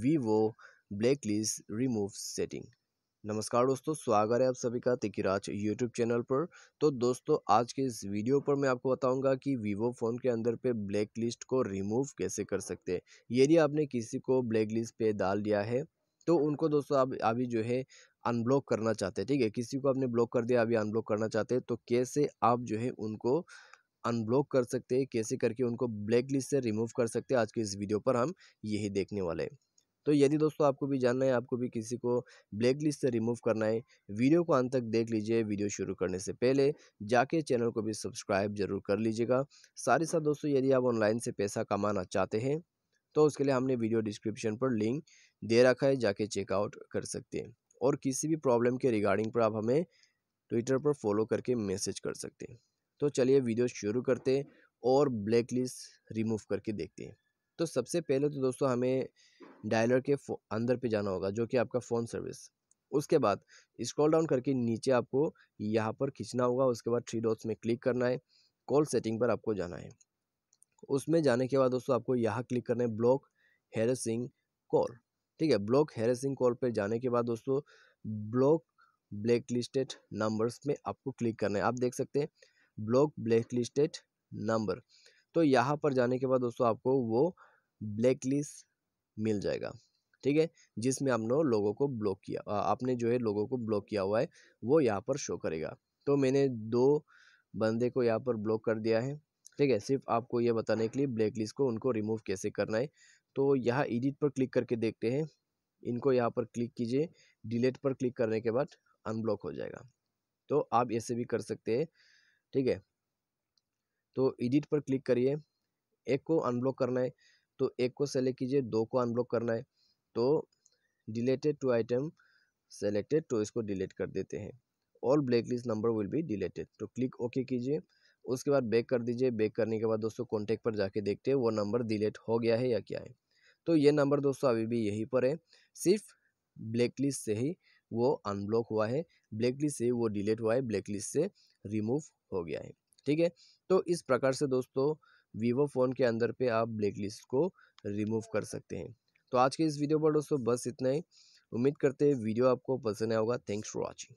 Vivo blacklist remove setting नमस्कार दोस्तों स्वागत है आप सभी का तिकिराज यूट्यूब चैनल पर तो दोस्तों आज के इस वीडियो पर मैं आपको बताऊंगा कि वीवो फ़ोन के अंदर पे ब्लैक लिस्ट को रिमूव कैसे कर सकते हैं यदि आपने किसी को ब्लैक लिस्ट पे डाल दिया है तो उनको दोस्तों आप अभी जो है अनब्लॉक करना चाहते हैं ठीक है किसी को आपने ब्लॉक कर दिया अभी अनब्लॉक करना चाहते हैं तो कैसे आप जो है उनको अनब्लॉक कर सकते हैं कैसे करके उनको ब्लैक लिस्ट से रिमूव कर सकते हैं आज के इस वीडियो पर हम यही देखने वाले हैं तो यदि दोस्तों आपको भी जानना है आपको भी किसी को ब्लैक लिस्ट से रिमूव करना है वीडियो को अंत तक देख लीजिए वीडियो शुरू करने से पहले जाके चैनल को भी सब्सक्राइब जरूर कर लीजिएगा साथ ही साथ दोस्तों यदि आप ऑनलाइन से पैसा कमाना चाहते हैं तो उसके लिए हमने वीडियो डिस्क्रिप्शन पर लिंक दे रखा है जाके चेकआउट कर सकते हैं और किसी भी प्रॉब्लम के रिगार्डिंग पर आप हमें ट्विटर पर फॉलो करके मैसेज कर सकते हैं तो चलिए वीडियो शुरू करते हैं और ब्लैक लिस्ट रिमूव करके देखते हैं तो सबसे पहले तो दोस्तों हमें डायलर के अंदर पे जाना होगा जो कि आपका फ़ोन सर्विस उसके बाद स्क्रॉल डाउन करके नीचे आपको यहाँ पर खींचना होगा उसके बाद थ्री डॉट्स में क्लिक करना है कॉल सेटिंग पर आपको जाना है उसमें जाने के बाद दोस्तों आपको यहाँ क्लिक करना है ब्लॉक हेरेसिंग कॉल ठीक है ब्लॉक हेरेसिंग कॉल पर जाने के बाद दोस्तों ब्लॉक ब्लैक लिस्टेड नंबर्स में आपको क्लिक करना है आप देख सकते हैं ब्लॉक ब्लैक लिस्टेड नंबर तो यहाँ पर जाने के बाद दोस्तों आपको वो ब्लैक लिस्ट मिल जाएगा ठीक है जिसमें आपने लोगों को ब्लॉक किया आपने जो है लोगों को ब्लॉक किया हुआ है वो यहाँ पर शो करेगा तो मैंने दो बंदे को यहाँ पर ब्लॉक कर दिया है ठीक है सिर्फ आपको ये बताने के लिए ब्लैक लिस्ट को उनको रिमूव कैसे करना है तो यहाँ एडिट पर क्लिक करके देखते हैं इनको यहाँ पर क्लिक कीजिए डिलीट पर क्लिक करने के बाद अनब्लॉक हो जाएगा तो आप ऐसे भी कर सकते हैं ठीक है तो एडिट पर क्लिक करिए एक को अनब्लॉक करना है तो एक को सेलेक्ट कीजिए दो को अनब्लॉक करना है तो डिलेटेड टू आइटम सेलेक्टेड तो इसको डिलीट कर देते हैं all blacklist number will be deleted तो क्लिक ओके कीजिए उसके बाद बैक कर दीजिए बैक करने के बाद दोस्तों कॉन्टैक्ट पर जाके देखते हैं वो नंबर डिलीट हो गया है या क्या है तो ये नंबर दोस्तों अभी भी यहीं पर है सिर्फ ब्लैक लिस्ट से ही वो अनब्लॉक हुआ है ब्लैक लिस्ट से वो डिलीट हुआ है ब्लैक लिस्ट से रिमूव हो गया है ठीक है तो इस प्रकार से दोस्तों वीवो फ़ोन के अंदर पे आप ब्लैक लिस्ट को रिमूव कर सकते हैं तो आज के इस वीडियो पर दोस्तों बस इतना ही उम्मीद करते हैं वीडियो आपको पसंद आया होगा थैंक्स फॉर वॉचिंग